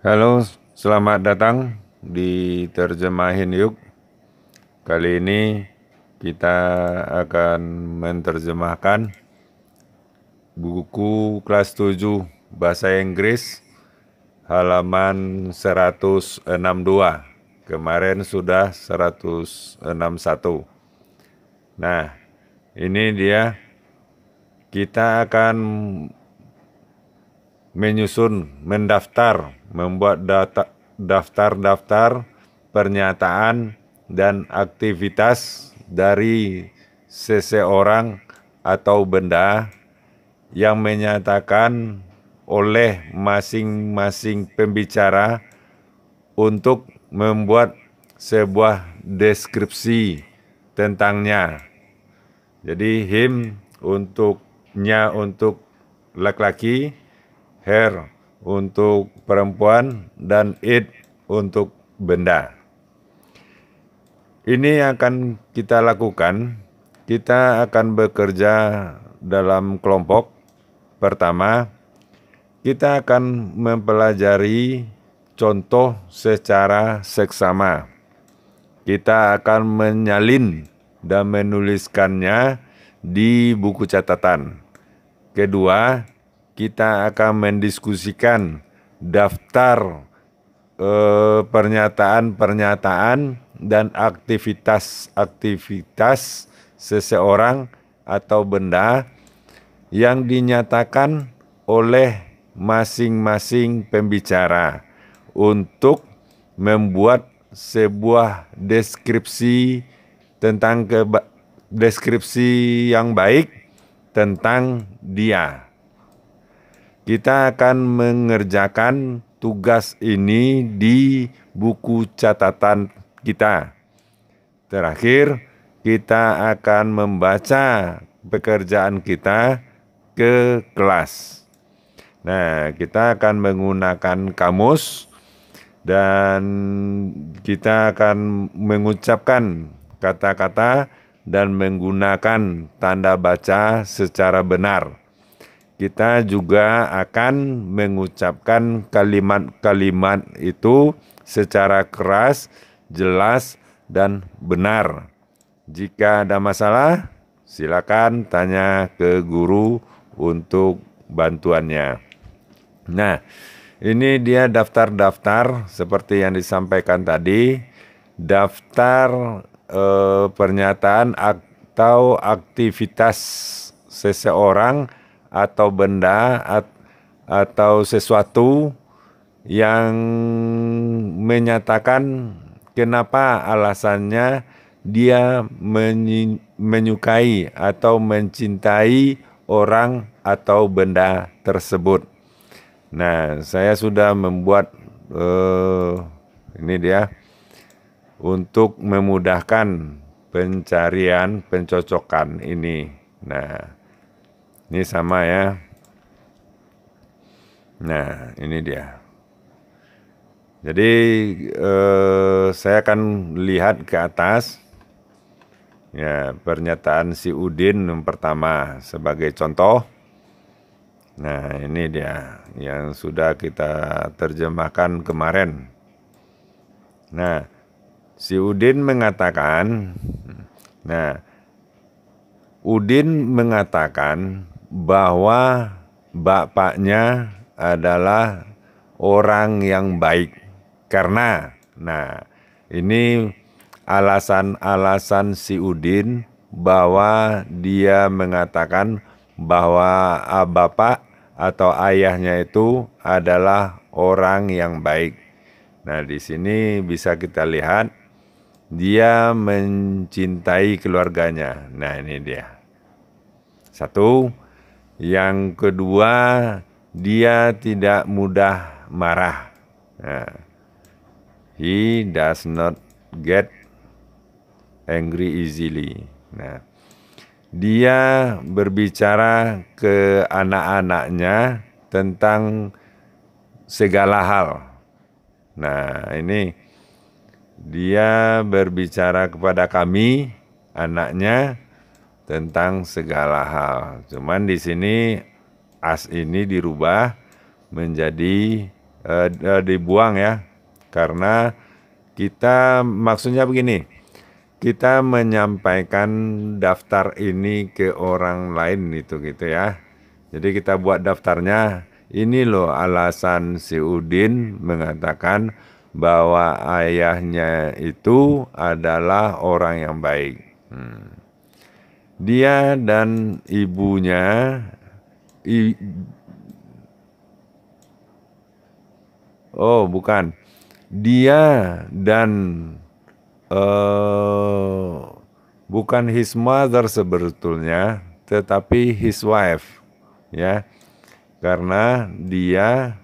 Halo, selamat datang di Terjemahin Yuk. Kali ini kita akan menerjemahkan buku kelas 7 bahasa Inggris halaman 162. Kemarin sudah 161. Nah, ini dia kita akan menyusun, mendaftar, membuat daftar-daftar pernyataan dan aktivitas dari seseorang atau benda yang menyatakan oleh masing-masing pembicara untuk membuat sebuah deskripsi tentangnya. Jadi him untuknya untuk laki-laki her untuk perempuan dan id untuk benda. Ini yang akan kita lakukan. Kita akan bekerja dalam kelompok. Pertama, kita akan mempelajari contoh secara seksama. Kita akan menyalin dan menuliskannya di buku catatan. Kedua, kita akan mendiskusikan daftar eh, pernyataan-pernyataan eh, dan aktivitas-aktivitas seseorang atau benda yang dinyatakan oleh masing-masing pembicara untuk membuat sebuah deskripsi tentang deskripsi yang baik tentang dia. Kita akan mengerjakan tugas ini di buku catatan kita. Terakhir, kita akan membaca pekerjaan kita ke kelas. Nah, kita akan menggunakan kamus dan kita akan mengucapkan kata-kata dan menggunakan tanda baca secara benar kita juga akan mengucapkan kalimat-kalimat itu secara keras, jelas, dan benar. Jika ada masalah, silakan tanya ke guru untuk bantuannya. Nah, ini dia daftar-daftar seperti yang disampaikan tadi, daftar eh, pernyataan atau aktivitas seseorang atau benda at, atau sesuatu yang menyatakan kenapa alasannya dia menyukai atau mencintai orang atau benda tersebut. Nah, saya sudah membuat uh, ini dia untuk memudahkan pencarian pencocokan ini. Nah, ini sama ya. Nah, ini dia. Jadi eh, saya akan lihat ke atas. Ya, pernyataan si Udin yang pertama sebagai contoh. Nah, ini dia yang sudah kita terjemahkan kemarin. Nah, si Udin mengatakan, nah, Udin mengatakan bahwa bapaknya adalah orang yang baik. Karena, nah ini alasan-alasan si Udin bahwa dia mengatakan bahwa bapak atau ayahnya itu adalah orang yang baik. Nah, di sini bisa kita lihat dia mencintai keluarganya. Nah, ini dia. Satu, yang kedua, dia tidak mudah marah. Nah, he does not get angry easily. Nah, dia berbicara ke anak-anaknya tentang segala hal. Nah, ini dia berbicara kepada kami, anaknya, tentang segala hal. Cuman di sini as ini dirubah menjadi uh, dibuang ya. Karena kita maksudnya begini. Kita menyampaikan daftar ini ke orang lain itu gitu ya. Jadi kita buat daftarnya ini loh alasan si Udin mengatakan bahwa ayahnya itu adalah orang yang baik. Hmm dia dan ibunya i, oh bukan dia dan uh, bukan his mother sebetulnya tetapi his wife ya karena dia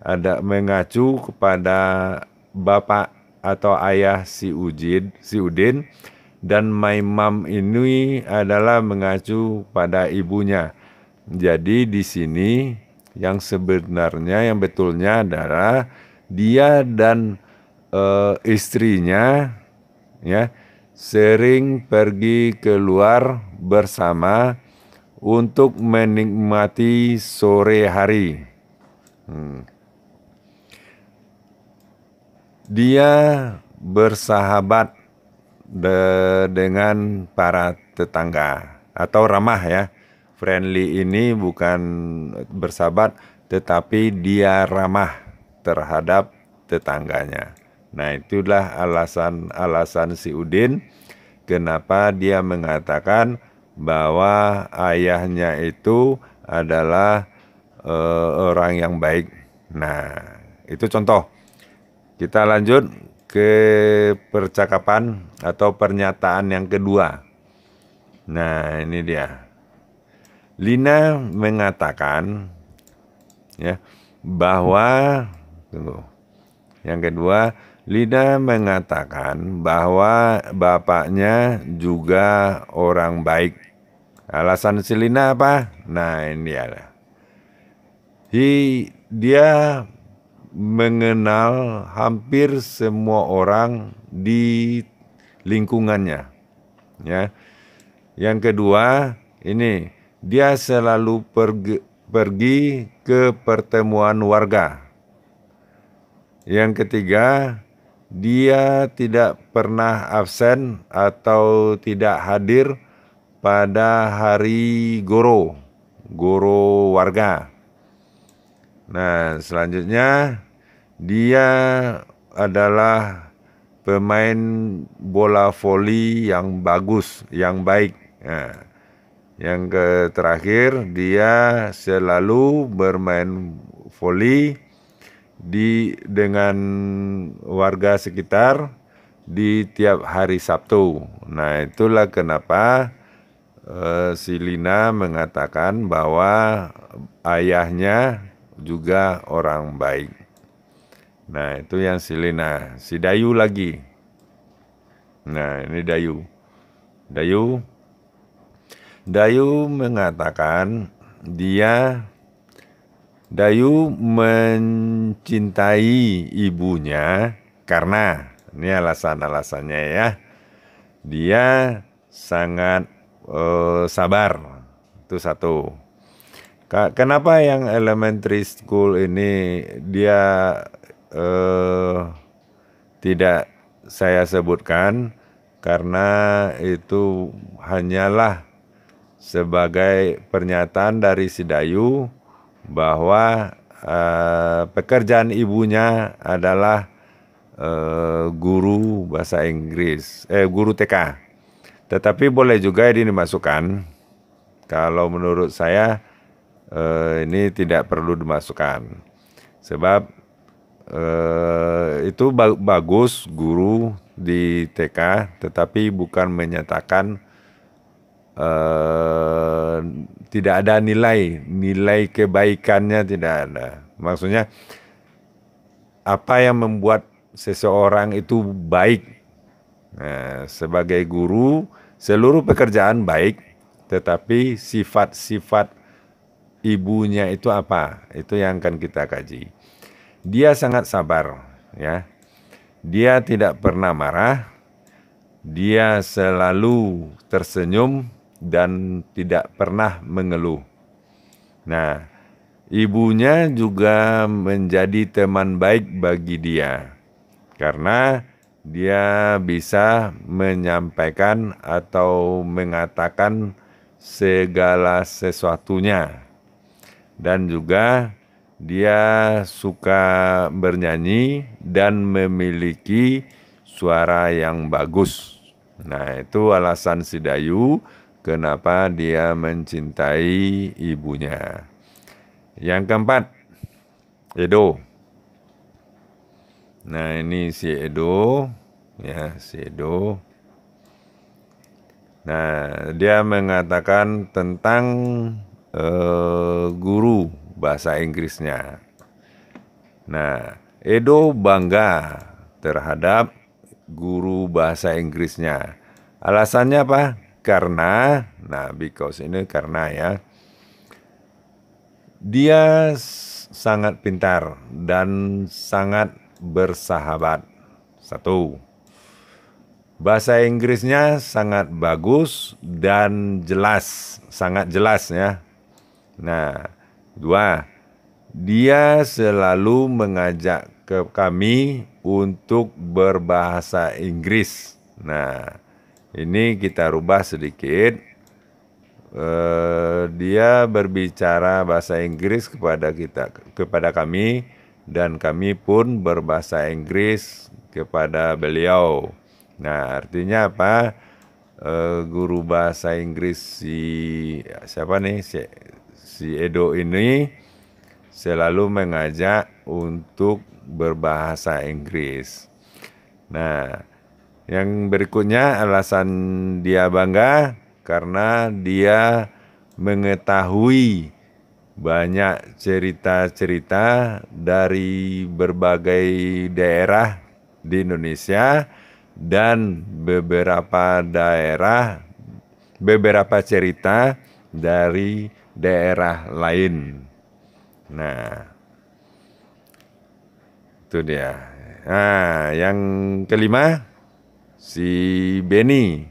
ada mengacu kepada bapak atau ayah si Ujid si Udin dan my mom ini adalah mengacu pada ibunya. Jadi di sini yang sebenarnya yang betulnya adalah dia dan e, istrinya ya sering pergi keluar bersama untuk menikmati sore hari. Hmm. Dia bersahabat de dengan para tetangga atau ramah ya. Friendly ini bukan bersahabat tetapi dia ramah terhadap tetangganya. Nah, itulah alasan-alasan si Udin kenapa dia mengatakan bahwa ayahnya itu adalah e, orang yang baik. Nah, itu contoh. Kita lanjut ke percakapan atau pernyataan yang kedua. Nah, ini dia. Lina mengatakan ya bahwa tunggu. Yang kedua, Lina mengatakan bahwa bapaknya juga orang baik. Alasan si Lina apa? Nah, ini dia. He, dia mengenal hampir semua orang di lingkungannya. Ya. Yang kedua, ini dia selalu pergi, pergi ke pertemuan warga. Yang ketiga, dia tidak pernah absen atau tidak hadir pada hari guru-guru warga. Nah, selanjutnya dia adalah pemain bola voli yang bagus, yang baik. Nah, yang terakhir dia selalu bermain voli di dengan warga sekitar di tiap hari Sabtu. Nah, itulah kenapa uh, si mengatakan bahwa ayahnya juga orang baik. Nah, itu yang si Lina. Nah, si Dayu lagi. Nah, ini Dayu. Dayu Dayu mengatakan dia Dayu mencintai ibunya karena ini alasan-alasannya ya. Dia sangat uh, sabar. Itu satu. Kenapa yang elementary school ini dia eh, tidak saya sebutkan karena itu hanyalah sebagai pernyataan dari Sidayu bahwa eh, pekerjaan ibunya adalah eh, guru bahasa Inggris, eh guru TK. Tetapi boleh juga ini dimasukkan. Kalau menurut saya eh, ini tidak perlu dimasukkan. Sebab Eh, itu ba bagus guru di TK, tetapi bukan menyatakan uh, tidak ada nilai, nilai kebaikannya tidak ada. Maksudnya apa yang membuat seseorang itu baik? Nah, sebagai guru, seluruh pekerjaan baik, tetapi sifat-sifat ibunya itu apa? Itu yang akan kita kaji. Dia sangat sabar, ya. Dia tidak pernah marah. Dia selalu tersenyum dan tidak pernah mengeluh. Nah, ibunya juga menjadi teman baik bagi dia karena dia bisa menyampaikan atau mengatakan segala sesuatunya dan juga dia suka bernyanyi dan memiliki suara yang bagus. Nah, itu alasan si Dayu kenapa dia mencintai ibunya. Yang keempat, Edo. Nah, ini si Edo ya, si Edo. Nah, dia mengatakan tentang uh, guru bahasa Inggrisnya. Nah, Edo bangga terhadap guru bahasa Inggrisnya. Alasannya apa? Karena, nah because ini karena ya, dia sangat pintar dan sangat bersahabat. Satu, bahasa Inggrisnya sangat bagus dan jelas, sangat jelas ya. Nah, Dua, dia selalu mengajak ke kami untuk berbahasa Inggris. Nah, ini kita rubah sedikit. Uh, dia berbicara bahasa Inggris kepada kita, kepada kami, dan kami pun berbahasa Inggris kepada beliau. Nah, artinya apa? Uh, guru bahasa Inggris si siapa nih? Si si Edo ini selalu mengajak untuk berbahasa Inggris. Nah, yang berikutnya alasan dia bangga karena dia mengetahui banyak cerita-cerita dari berbagai daerah di Indonesia dan beberapa daerah beberapa cerita dari daerah lain. Nah, itu dia. Nah, yang kelima si Benny.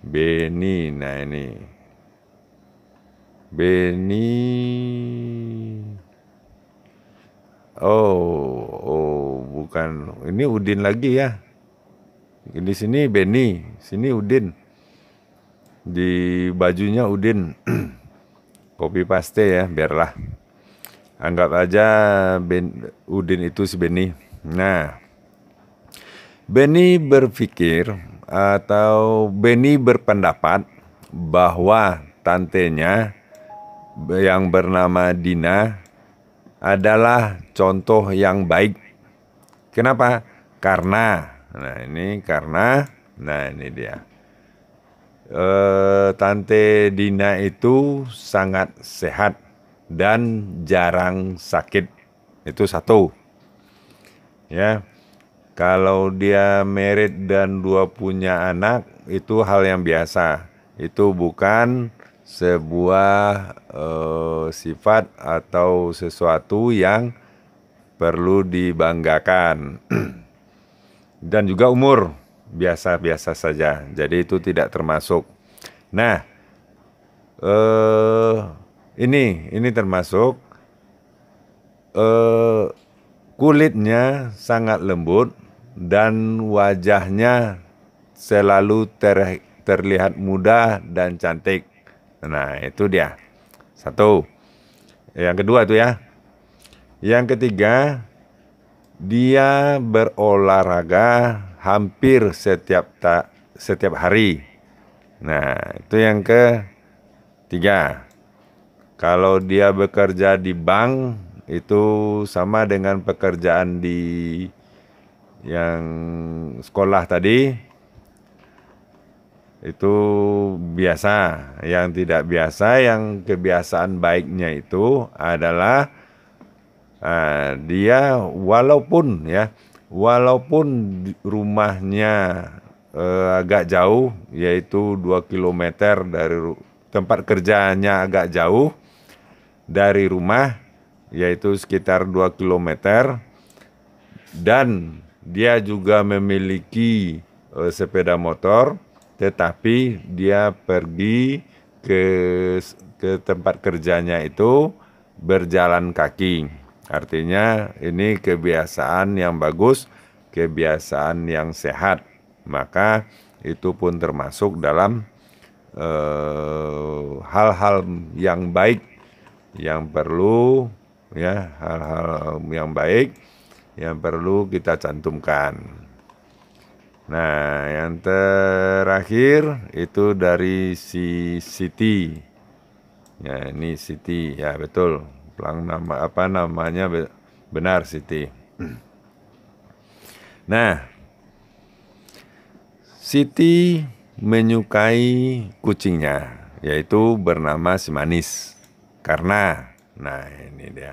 Benny, nah ini. Benny. Oh, oh, bukan. Ini Udin lagi ya. Di sini Benny, sini Udin di bajunya Udin kopi paste ya biarlah anggap aja ben, Udin itu si Benny nah Benny berpikir atau Benny berpendapat bahwa tantenya yang bernama Dina adalah contoh yang baik. Kenapa? Karena, nah ini karena, nah ini dia. Eh, Tante Dina itu sangat sehat dan jarang sakit. Itu satu. Ya. Kalau dia merit dan dua punya anak, itu hal yang biasa. Itu bukan sebuah eh, sifat atau sesuatu yang perlu dibanggakan. dan juga umur biasa-biasa saja. Jadi itu tidak termasuk. Nah, eh ini ini termasuk eh kulitnya sangat lembut dan wajahnya selalu ter, terlihat muda dan cantik. Nah, itu dia. Satu. Yang kedua itu ya. Yang ketiga, dia berolahraga hampir setiap tak setiap hari. Nah, itu yang ke tiga. Kalau dia bekerja di bank itu sama dengan pekerjaan di yang sekolah tadi itu biasa yang tidak biasa yang kebiasaan baiknya itu adalah uh, dia walaupun ya walaupun rumahnya eh, agak jauh yaitu 2 km dari tempat kerjanya agak jauh dari rumah yaitu sekitar 2 km dan dia juga memiliki eh, sepeda motor tetapi dia pergi ke ke tempat kerjanya itu berjalan kaki. Artinya ini kebiasaan yang bagus, kebiasaan yang sehat. Maka itu pun termasuk dalam eh, hal-hal eh, yang baik yang perlu ya hal-hal yang baik yang perlu kita cantumkan. Nah, yang terakhir itu dari si Siti. Ya, ini Siti, ya betul pelang nama apa namanya benar Siti. Nah, Siti menyukai kucingnya yaitu bernama si Manis karena nah ini dia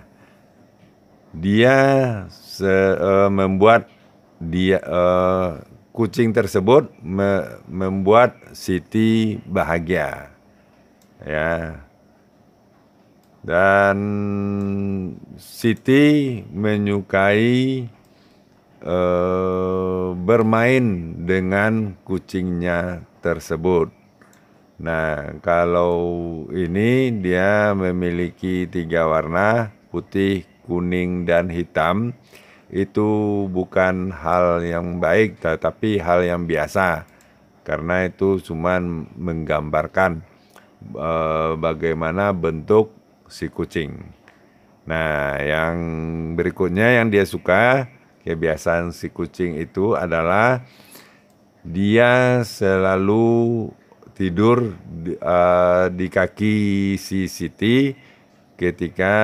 dia se, uh, membuat dia uh, kucing tersebut me, membuat Siti bahagia ya dan Siti menyukai eh, bermain dengan kucingnya tersebut. Nah, kalau ini dia memiliki tiga warna, putih, kuning, dan hitam. Itu bukan hal yang baik, tetapi hal yang biasa, karena itu cuma menggambarkan eh, bagaimana bentuk si kucing. Nah, yang berikutnya yang dia suka kebiasaan si kucing itu adalah dia selalu tidur di, uh, di kaki si Siti ketika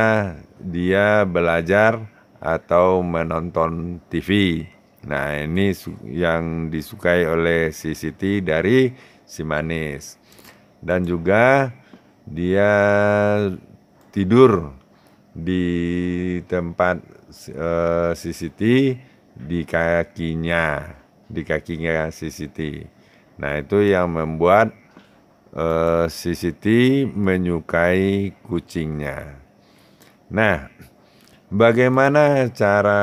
dia belajar atau menonton TV. Nah, ini yang disukai oleh si Siti dari si Manis. Dan juga dia tidur di tempat uh, eh, CCT di kakinya, di kakinya CCT. Nah, itu yang membuat uh, eh, CCT menyukai kucingnya. Nah, bagaimana cara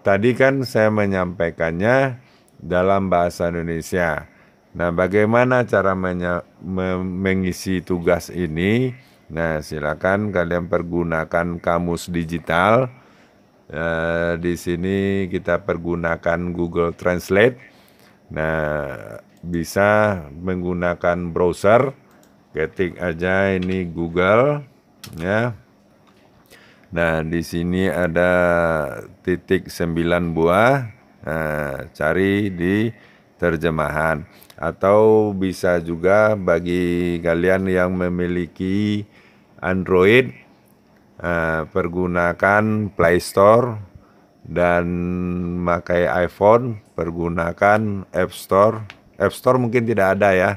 tadi kan saya menyampaikannya dalam bahasa Indonesia. Nah, bagaimana cara mengisi tugas ini? Nah, silakan kalian pergunakan kamus digital. Eh, di sini kita pergunakan Google Translate. Nah, bisa menggunakan browser. Ketik aja ini Google ya. Nah, di sini ada titik sembilan buah. Nah, cari di terjemahan atau bisa juga bagi kalian yang memiliki Android eh, pergunakan Play Store dan memakai iPhone pergunakan App Store App Store mungkin tidak ada ya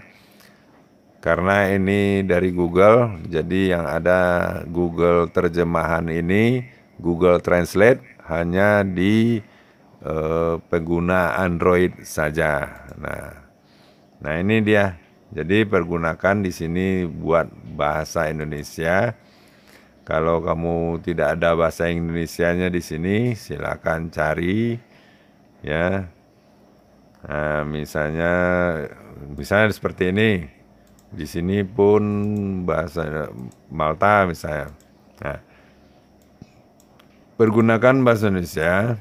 karena ini dari Google jadi yang ada Google terjemahan ini Google Translate hanya di eh, pengguna Android saja nah Nah ini dia. Jadi pergunakan di sini buat bahasa Indonesia. Kalau kamu tidak ada bahasa Indonesianya di sini, silakan cari ya. Nah, misalnya misalnya seperti ini. Di sini pun bahasa Malta misalnya. Nah, pergunakan bahasa Indonesia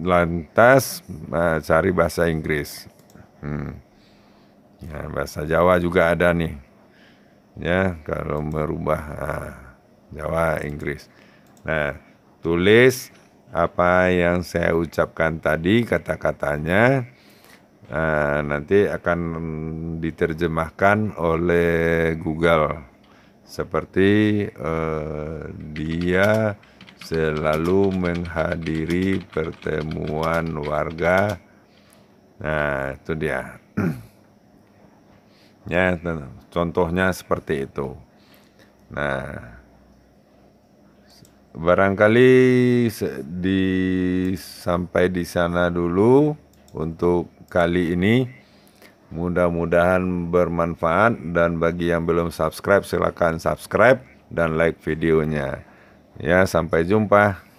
lantas nah, cari bahasa Inggris. Hmm. Ya, bahasa Jawa juga ada nih. Ya, kalau merubah nah, Jawa Inggris. Nah, tulis apa yang saya ucapkan tadi kata-katanya nah, nanti akan diterjemahkan oleh Google seperti eh, dia selalu menghadiri pertemuan warga nah itu dia Ya, contohnya seperti itu. Nah, barangkali di sampai di sana dulu untuk kali ini. Mudah-mudahan bermanfaat dan bagi yang belum subscribe silakan subscribe dan like videonya. Ya, sampai jumpa.